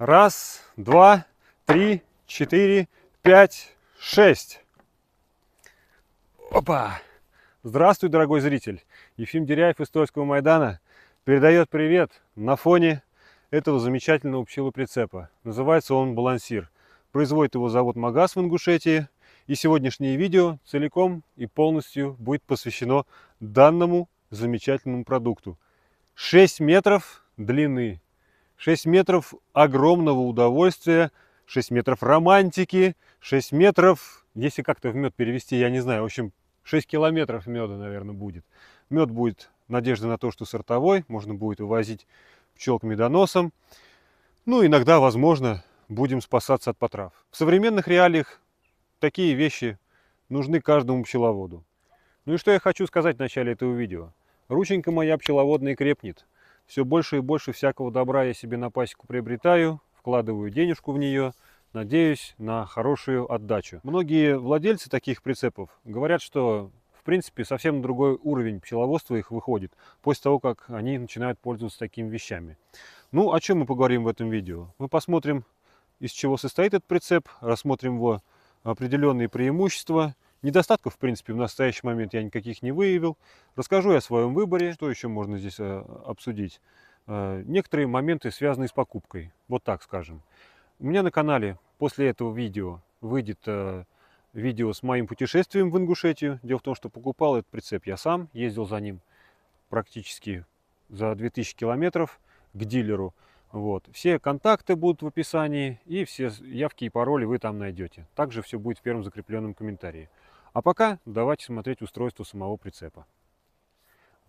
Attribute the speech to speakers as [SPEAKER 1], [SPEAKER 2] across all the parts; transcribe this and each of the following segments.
[SPEAKER 1] Раз, два, три, четыре, пять, шесть. Опа! Здравствуй, дорогой зритель! Ефим Деряев из Тольского Майдана передает привет на фоне этого замечательного пчелоприцепа. Называется он «Балансир». Производит его завод «Магаз» в Ингушетии. И сегодняшнее видео целиком и полностью будет посвящено данному замечательному продукту. 6 метров длины 6 метров огромного удовольствия, 6 метров романтики, 6 метров, если как-то в мед перевести, я не знаю, в общем, 6 километров меда, наверное, будет. Мед будет надежда на то, что сортовой, можно будет увозить пчел к медоносам. Ну, иногда, возможно, будем спасаться от потрав. В современных реалиях такие вещи нужны каждому пчеловоду. Ну и что я хочу сказать в начале этого видео. Рученька моя пчеловодная крепнет все больше и больше всякого добра я себе на пасеку приобретаю, вкладываю денежку в нее, надеюсь на хорошую отдачу. Многие владельцы таких прицепов говорят, что в принципе совсем другой уровень пчеловодства их выходит после того, как они начинают пользоваться такими вещами. Ну, о чем мы поговорим в этом видео? Мы посмотрим, из чего состоит этот прицеп, рассмотрим его определенные преимущества – Недостатков, в принципе, в настоящий момент я никаких не выявил. Расскажу я о своем выборе. Что еще можно здесь э, обсудить? Э, некоторые моменты, связанные с покупкой. Вот так скажем. У меня на канале после этого видео выйдет э, видео с моим путешествием в Ингушетию. Дело в том, что покупал этот прицеп я сам. Ездил за ним практически за 2000 километров к дилеру. Вот. Все контакты будут в описании и все явки и пароли вы там найдете. Также все будет в первом закрепленном комментарии. А пока давайте смотреть устройство самого прицепа.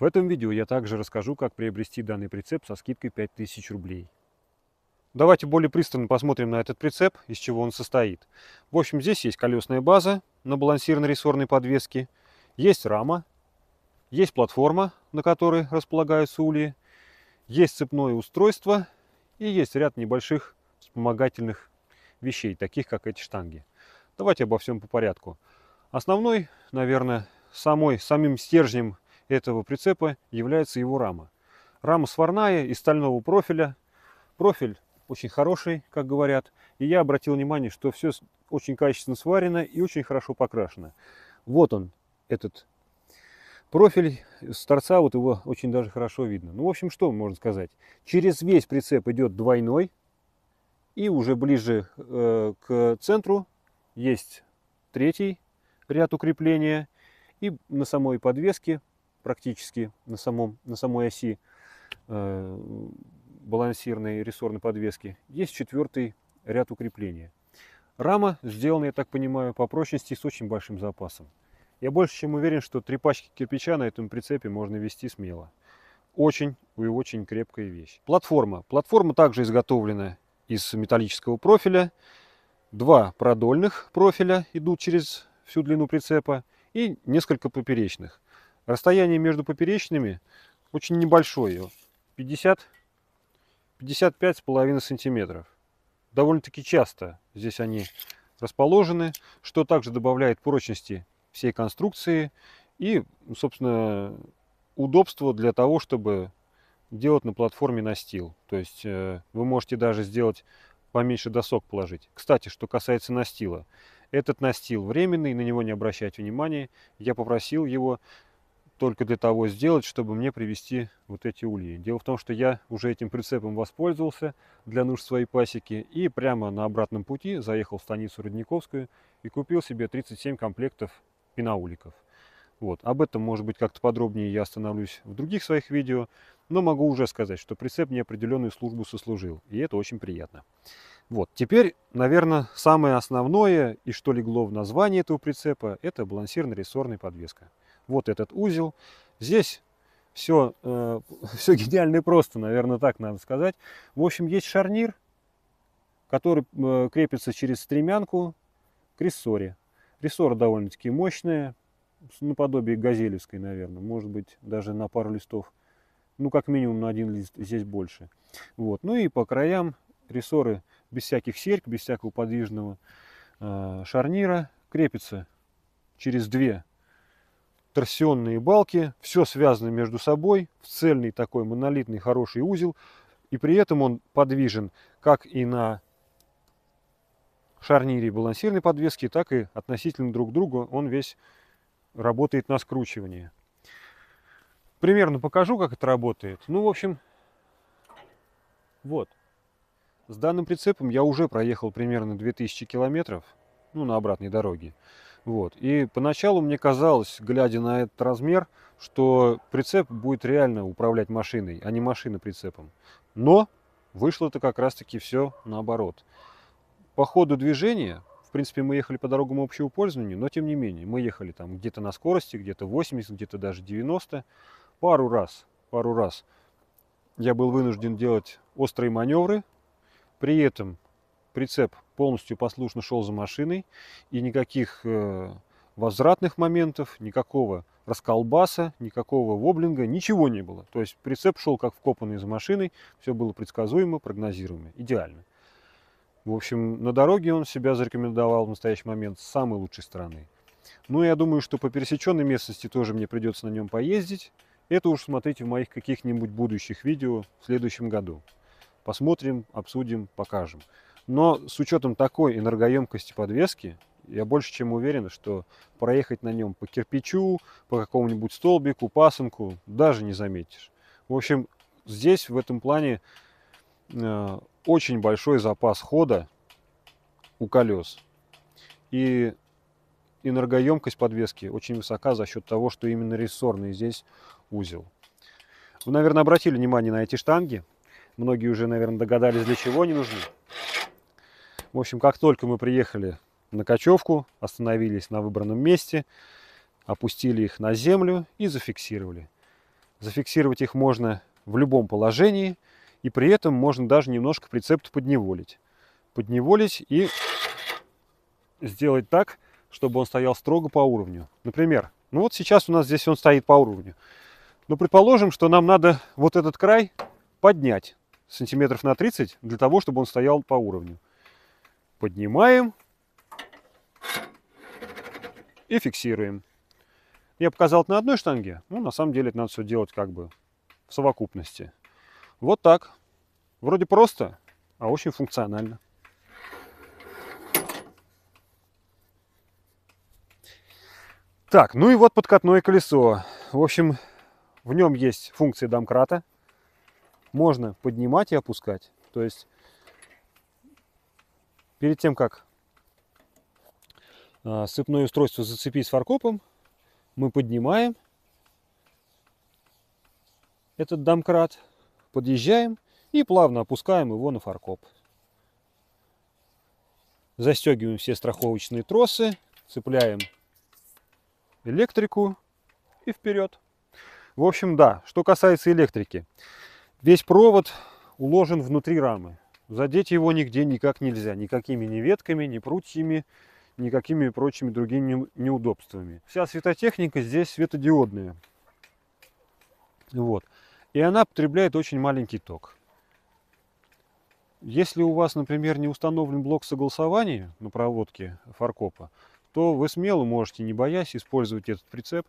[SPEAKER 1] В этом видео я также расскажу, как приобрести данный прицеп со скидкой 5000 рублей. Давайте более пристально посмотрим на этот прицеп, из чего он состоит. В общем, здесь есть колесная база на балансированной рессорной подвеске, есть рама, есть платформа, на которой располагаются ульи, есть цепное устройство и есть ряд небольших вспомогательных вещей, таких как эти штанги. Давайте обо всем по порядку. Основной, наверное, самой, самим стержнем этого прицепа является его рама. Рама сварная из стального профиля. Профиль очень хороший, как говорят. И я обратил внимание, что все очень качественно сварено и очень хорошо покрашено. Вот он, этот профиль с торца, вот его очень даже хорошо видно. Ну, в общем, что можно сказать? Через весь прицеп идет двойной. И уже ближе э, к центру есть третий ряд укрепления и на самой подвеске, практически на, самом, на самой оси э, балансирной рессорной подвески, есть четвертый ряд укрепления. Рама сделана, я так понимаю, по прочности с очень большим запасом. Я больше чем уверен, что три пачки кирпича на этом прицепе можно вести смело. Очень и очень крепкая вещь. Платформа. Платформа также изготовлена из металлического профиля. Два продольных профиля идут через всю длину прицепа и несколько поперечных. Расстояние между поперечными очень небольшое, 50 55,5 сантиметров. Довольно-таки часто здесь они расположены, что также добавляет прочности всей конструкции и, собственно, удобство для того, чтобы делать на платформе настил. То есть э, вы можете даже сделать поменьше досок положить. Кстати, что касается настила, этот настил временный, на него не обращать внимания. Я попросил его только для того сделать, чтобы мне привести вот эти ульи. Дело в том, что я уже этим прицепом воспользовался для нужд своей пасеки и прямо на обратном пути заехал в станицу Родниковскую и купил себе 37 комплектов пенауликов. Вот. Об этом, может быть, как-то подробнее я остановлюсь в других своих видео, но могу уже сказать, что прицеп мне определенную службу сослужил, и это очень приятно. Вот, теперь, наверное, самое основное и что легло в название этого прицепа, это балансирно-рессорная подвеска. Вот этот узел. Здесь все, э, все гениально и просто, наверное, так надо сказать. В общем, есть шарнир, который э, крепится через стремянку к рессоре. Рессоры довольно-таки мощные, наподобие газелевской, наверное, может быть, даже на пару листов. Ну, как минимум на один лист здесь больше. Вот. Ну и по краям рессоры без всяких серьг, без всякого подвижного а, шарнира. Крепится через две торсионные балки, все связано между собой в цельный такой монолитный хороший узел, и при этом он подвижен как и на шарнире балансирной подвески, так и относительно друг к другу он весь работает на скручивание. Примерно покажу, как это работает. Ну, в общем, вот. С данным прицепом я уже проехал примерно 2000 километров, ну, на обратной дороге. Вот. И поначалу мне казалось, глядя на этот размер, что прицеп будет реально управлять машиной, а не машина прицепом. Но вышло-то как раз-таки все наоборот. По ходу движения, в принципе, мы ехали по дорогам общего пользования, но тем не менее, мы ехали там где-то на скорости, где-то 80, где-то даже 90. Пару раз, пару раз я был вынужден делать острые маневры, при этом прицеп полностью послушно шел за машиной, и никаких э, возвратных моментов, никакого расколбаса, никакого воблинга, ничего не было. То есть прицеп шел как вкопанный за машиной, все было предсказуемо, прогнозируемо, идеально. В общем, на дороге он себя зарекомендовал в настоящий момент с самой лучшей стороны. Ну, я думаю, что по пересеченной местности тоже мне придется на нем поездить. Это уж смотрите в моих каких-нибудь будущих видео в следующем году. Посмотрим, обсудим, покажем. Но с учетом такой энергоемкости подвески, я больше чем уверен, что проехать на нем по кирпичу, по какому-нибудь столбику, пасынку даже не заметишь. В общем, здесь в этом плане э, очень большой запас хода у колес. И энергоемкость подвески очень высока за счет того, что именно рессорный здесь узел. Вы, наверное, обратили внимание на эти штанги. Многие уже, наверное, догадались, для чего они нужны. В общем, как только мы приехали на кочевку, остановились на выбранном месте, опустили их на землю и зафиксировали. Зафиксировать их можно в любом положении, и при этом можно даже немножко прицеп подневолить. Подневолить и сделать так, чтобы он стоял строго по уровню. Например, ну вот сейчас у нас здесь он стоит по уровню. Но ну, предположим, что нам надо вот этот край поднять сантиметров на 30 для того, чтобы он стоял по уровню. Поднимаем и фиксируем. Я показал это на одной штанге, но на самом деле это надо все делать как бы в совокупности. Вот так. Вроде просто, а очень функционально. Так, ну и вот подкатное колесо. В общем, в нем есть функция домкрата, можно поднимать и опускать. То есть перед тем, как а, сцепное устройство зацепить с фаркопом, мы поднимаем этот домкрат, подъезжаем и плавно опускаем его на фаркоп. Застегиваем все страховочные тросы, цепляем электрику и вперед. В общем, да, что касается электрики. Весь провод уложен внутри рамы. Задеть его нигде никак нельзя. Никакими ни ветками, ни прутьями, никакими прочими другими неудобствами. Вся светотехника здесь светодиодная. Вот. И она потребляет очень маленький ток. Если у вас, например, не установлен блок согласования на проводке фаркопа, то вы смело можете, не боясь, использовать этот прицеп.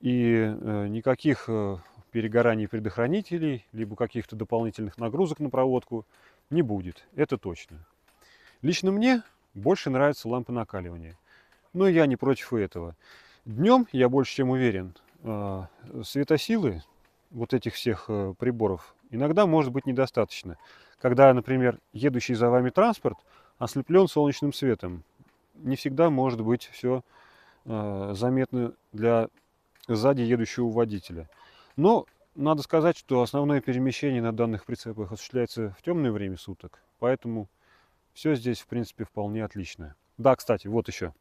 [SPEAKER 1] И э, никаких э, перегораний предохранителей, либо каких-то дополнительных нагрузок на проводку не будет, это точно. Лично мне больше нравятся лампы накаливания, но я не против этого. Днем, я больше чем уверен, э, светосилы вот этих всех э, приборов иногда может быть недостаточно. Когда, например, едущий за вами транспорт ослеплен солнечным светом, не всегда может быть все э, заметно для сзади едущего водителя – но надо сказать, что основное перемещение на данных прицепах осуществляется в темное время суток, поэтому все здесь, в принципе, вполне отлично. Да, кстати, вот еще.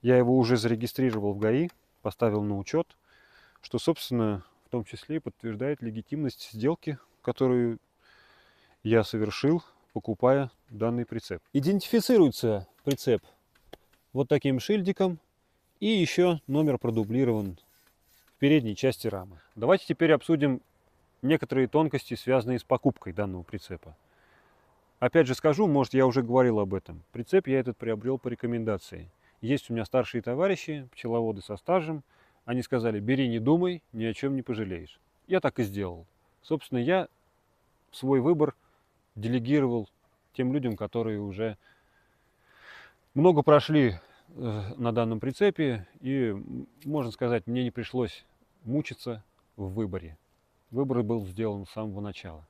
[SPEAKER 1] Я его уже зарегистрировал в ГАИ, поставил на учет, что, собственно, в том числе подтверждает легитимность сделки, которую я совершил, покупая данный прицеп. Идентифицируется прицеп вот таким шильдиком, и еще номер продублирован в передней части рамы. Давайте теперь обсудим некоторые тонкости, связанные с покупкой данного прицепа. Опять же скажу, может я уже говорил об этом. Прицеп я этот приобрел по рекомендации. Есть у меня старшие товарищи, пчеловоды со стажем. Они сказали, бери, не думай, ни о чем не пожалеешь. Я так и сделал. Собственно, я свой выбор делегировал тем людям, которые уже много прошли Э, на данном прицепе, и, можно сказать, мне не пришлось мучиться в выборе. Выбор был сделан с самого начала.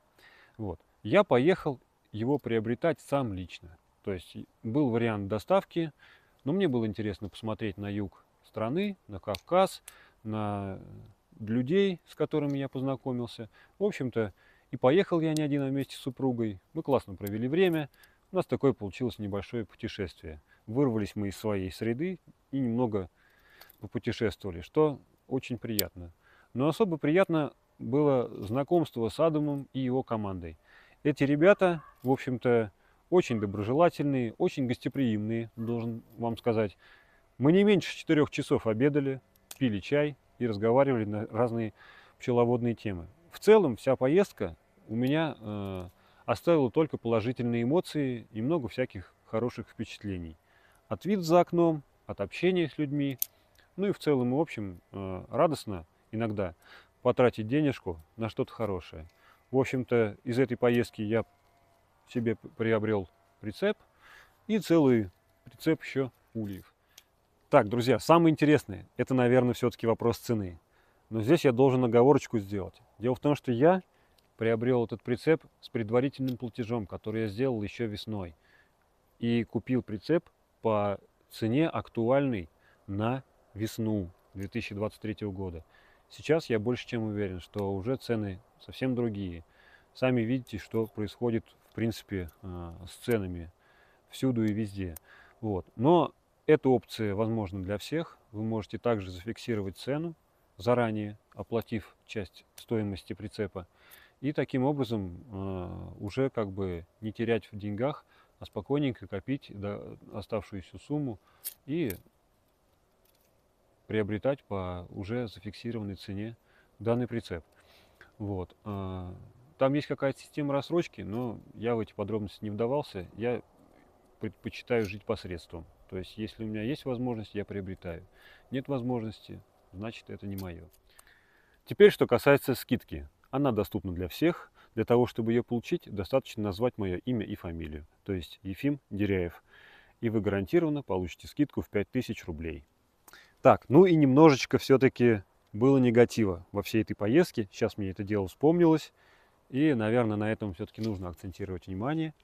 [SPEAKER 1] Вот. Я поехал его приобретать сам лично. То есть был вариант доставки, но мне было интересно посмотреть на юг страны, на Кавказ, на людей, с которыми я познакомился. В общем-то, и поехал я не один, а вместе с супругой. Мы классно провели время, у нас такое получилось небольшое путешествие. Вырвались мы из своей среды и немного попутешествовали, что очень приятно. Но особо приятно было знакомство с Адамом и его командой. Эти ребята, в общем-то, очень доброжелательные, очень гостеприимные, должен вам сказать. Мы не меньше четырех часов обедали, пили чай и разговаривали на разные пчеловодные темы. В целом вся поездка у меня э, оставила а только положительные эмоции и много всяких хороших впечатлений. От вид за окном, от общения с людьми, ну и в целом и в общем э, радостно иногда потратить денежку на что-то хорошее. В общем-то, из этой поездки я себе приобрел прицеп и целый прицеп еще ульев. Так, друзья, самое интересное, это, наверное, все-таки вопрос цены. Но здесь я должен оговорочку сделать. Дело в том, что я приобрел этот прицеп с предварительным платежом, который я сделал еще весной. И купил прицеп по цене актуальной на весну 2023 года. Сейчас я больше чем уверен, что уже цены совсем другие. Сами видите, что происходит, в принципе, э, с ценами всюду и везде. Вот. Но эта опция возможна для всех. Вы можете также зафиксировать цену заранее, оплатив часть стоимости прицепа. И таким образом а, уже как бы не терять в деньгах, а спокойненько копить оставшуюся сумму и приобретать по уже зафиксированной цене данный прицеп. Вот. А, там есть какая-то система рассрочки, но я в эти подробности не вдавался. Я предпочитаю жить посредством. То есть, если у меня есть возможность, я приобретаю. Нет возможности, значит, это не мое. Теперь, что касается скидки. Она доступна для всех. Для того, чтобы ее получить, достаточно назвать мое имя и фамилию, то есть Ефим Деряев. И вы гарантированно получите скидку в 5000 рублей. Так, ну и немножечко все-таки было негатива во всей этой поездке. Сейчас мне это дело вспомнилось. И, наверное, на этом все-таки нужно акцентировать внимание.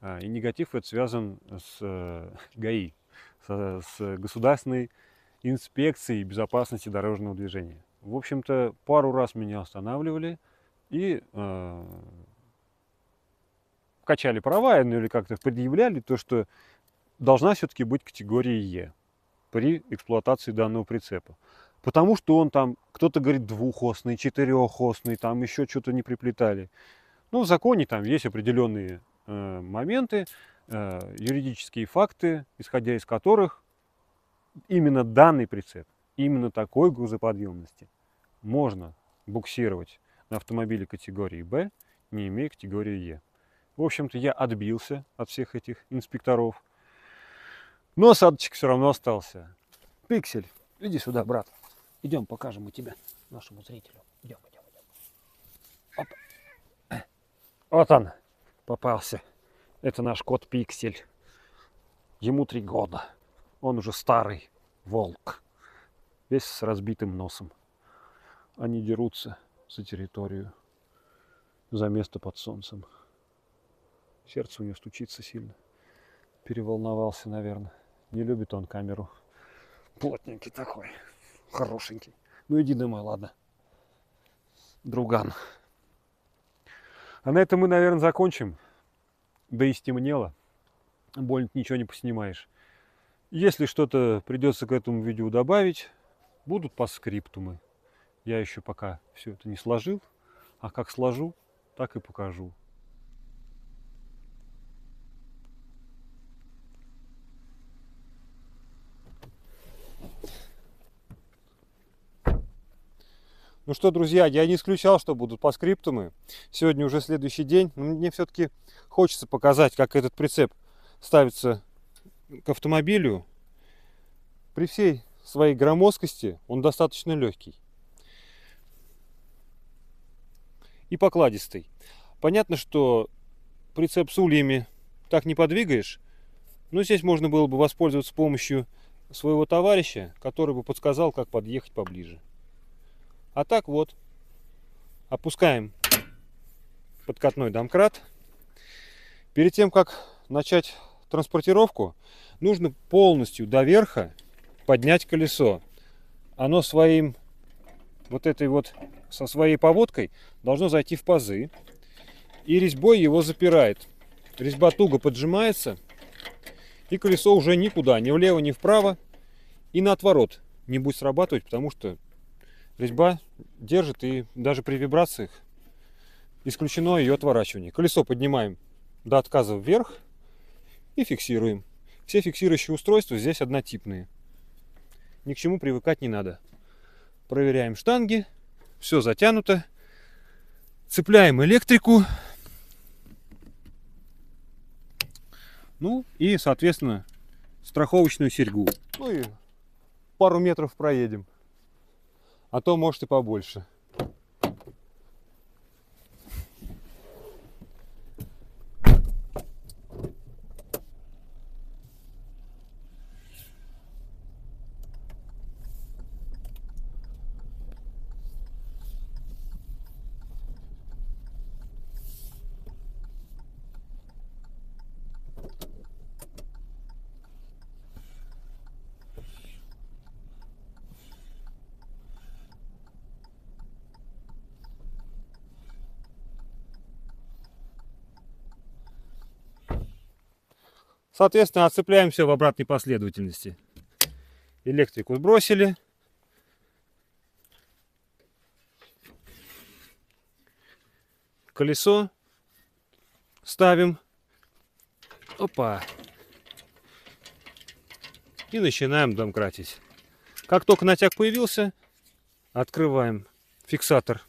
[SPEAKER 1] А, и негатив это связан с э, ГАИ, с Государственной инспекцией безопасности дорожного движения в общем-то, пару раз меня останавливали и э, качали права, ну или как-то предъявляли то, что должна все-таки быть категория Е при эксплуатации данного прицепа. Потому что он там, кто-то говорит, двухосный, четырехосный, там еще что-то не приплетали. Ну, в законе там есть определенные э, моменты, э, юридические факты, исходя из которых именно данный прицеп именно такой грузоподъемности можно буксировать на автомобиле категории Б, не имея категории Е. В общем-то, я отбился от всех этих инспекторов. Но осадочек все равно остался. Пиксель, иди сюда, брат. Идем, покажем мы тебя, нашему зрителю. Идем, идем, идем. Оп. Вот он, попался. Это наш кот Пиксель. Ему три года. Он уже старый волк весь с разбитым носом. Они дерутся за территорию, за место под солнцем. Сердце у него стучится сильно. Переволновался, наверное. Не любит он камеру. Плотненький такой, хорошенький. Ну иди домой, ладно. Друган. А на этом мы, наверное, закончим. Да и стемнело. Больно ничего не поснимаешь. Если что-то придется к этому видео добавить, Будут по скриптумы. Я еще пока все это не сложил, а как сложу, так и покажу. Ну что, друзья, я не исключал, что будут по скриптумы. Сегодня уже следующий день. Но мне все-таки хочется показать, как этот прицеп ставится к автомобилю. При всей своей громоздкости он достаточно легкий и покладистый. Понятно, что прицеп с ульями так не подвигаешь, но здесь можно было бы воспользоваться помощью своего товарища, который бы подсказал, как подъехать поближе. А так вот, опускаем подкатной домкрат. Перед тем, как начать транспортировку, нужно полностью до верха поднять колесо. Оно своим вот этой вот со своей поводкой должно зайти в пазы. И резьбой его запирает. Резьба туго поджимается. И колесо уже никуда, ни влево, ни вправо. И на отворот не будет срабатывать, потому что резьба держит и даже при вибрациях исключено ее отворачивание. Колесо поднимаем до отказа вверх и фиксируем. Все фиксирующие устройства здесь однотипные ни к чему привыкать не надо. Проверяем штанги, все затянуто. Цепляем электрику. Ну и, соответственно, страховочную серьгу. Ну и пару метров проедем. А то, может, и побольше. Соответственно, отцепляем все в обратной последовательности. Электрику сбросили. Колесо ставим. Опа. И начинаем домкратить. Как только натяг появился, открываем фиксатор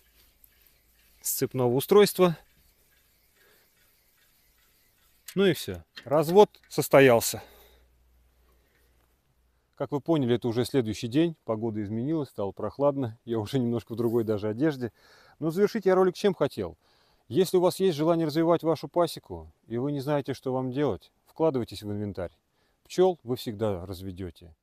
[SPEAKER 1] сцепного устройства. Ну и все. Развод состоялся. Как вы поняли, это уже следующий день. Погода изменилась, стало прохладно. Я уже немножко в другой даже одежде. Но завершить я ролик чем хотел. Если у вас есть желание развивать вашу пасеку, и вы не знаете, что вам делать, вкладывайтесь в инвентарь. Пчел вы всегда разведете.